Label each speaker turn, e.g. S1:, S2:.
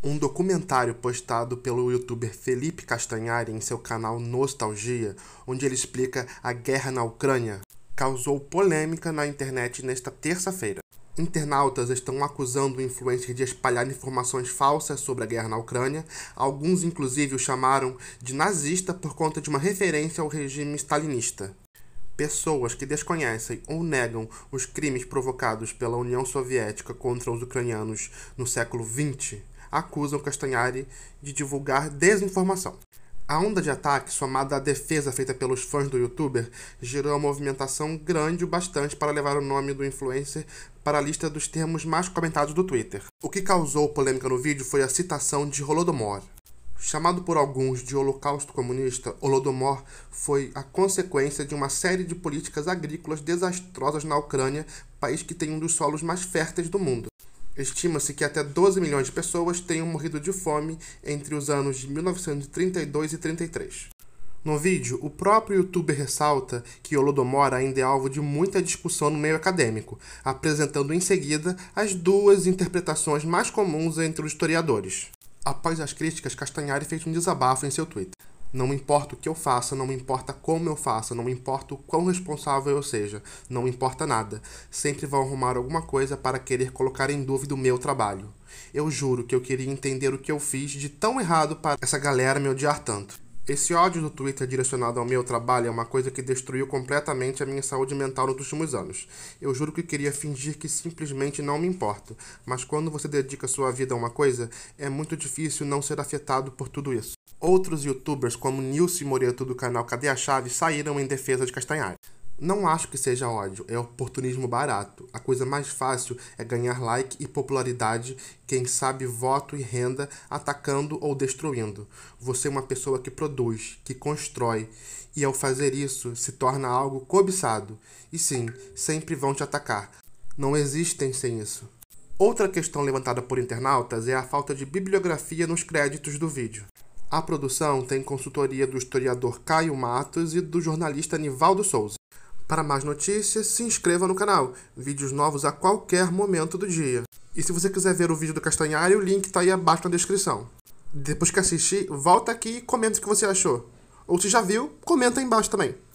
S1: Um documentário postado pelo youtuber Felipe Castanhari em seu canal Nostalgia, onde ele explica a guerra na Ucrânia, causou polêmica na internet nesta terça-feira. Internautas estão acusando o influencer de espalhar informações falsas sobre a guerra na Ucrânia. Alguns, inclusive, o chamaram de nazista por conta de uma referência ao regime stalinista. Pessoas que desconhecem ou negam os crimes provocados pela União Soviética contra os ucranianos no século XX acusam Castanhari de divulgar desinformação. A onda de ataque, somada à defesa feita pelos fãs do youtuber, gerou uma movimentação grande o bastante para levar o nome do influencer para a lista dos termos mais comentados do Twitter. O que causou polêmica no vídeo foi a citação de Holodomor. Chamado por alguns de Holocausto Comunista, Holodomor foi a consequência de uma série de políticas agrícolas desastrosas na Ucrânia, país que tem um dos solos mais férteis do mundo. Estima-se que até 12 milhões de pessoas tenham morrido de fome entre os anos de 1932 e 33. No vídeo, o próprio youtuber ressalta que Holodomor ainda é alvo de muita discussão no meio acadêmico, apresentando em seguida as duas interpretações mais comuns entre os historiadores. Após as críticas, Castanhari fez um desabafo em seu Twitter. Não importa o que eu faça, não importa como eu faça, não importa o quão responsável eu seja, não importa nada. Sempre vão arrumar alguma coisa para querer colocar em dúvida o meu trabalho. Eu juro que eu queria entender o que eu fiz de tão errado para essa galera me odiar tanto. Esse ódio do Twitter direcionado ao meu trabalho é uma coisa que destruiu completamente a minha saúde mental nos últimos anos. Eu juro que queria fingir que simplesmente não me importo, mas quando você dedica sua vida a uma coisa, é muito difícil não ser afetado por tudo isso. Outros youtubers, como Nilce Moreto do canal Cadê a Chave, saíram em defesa de Castanhari. Não acho que seja ódio, é oportunismo barato. A coisa mais fácil é ganhar like e popularidade, quem sabe voto e renda, atacando ou destruindo. Você é uma pessoa que produz, que constrói, e ao fazer isso se torna algo cobiçado. E sim, sempre vão te atacar. Não existem sem isso. Outra questão levantada por internautas é a falta de bibliografia nos créditos do vídeo. A produção tem consultoria do historiador Caio Matos e do jornalista Nivaldo Souza. Para mais notícias, se inscreva no canal. Vídeos novos a qualquer momento do dia. E se você quiser ver o vídeo do Castanhari, o link está aí abaixo na descrição. Depois que assistir, volta aqui e comenta o que você achou. Ou se já viu, comenta aí embaixo também.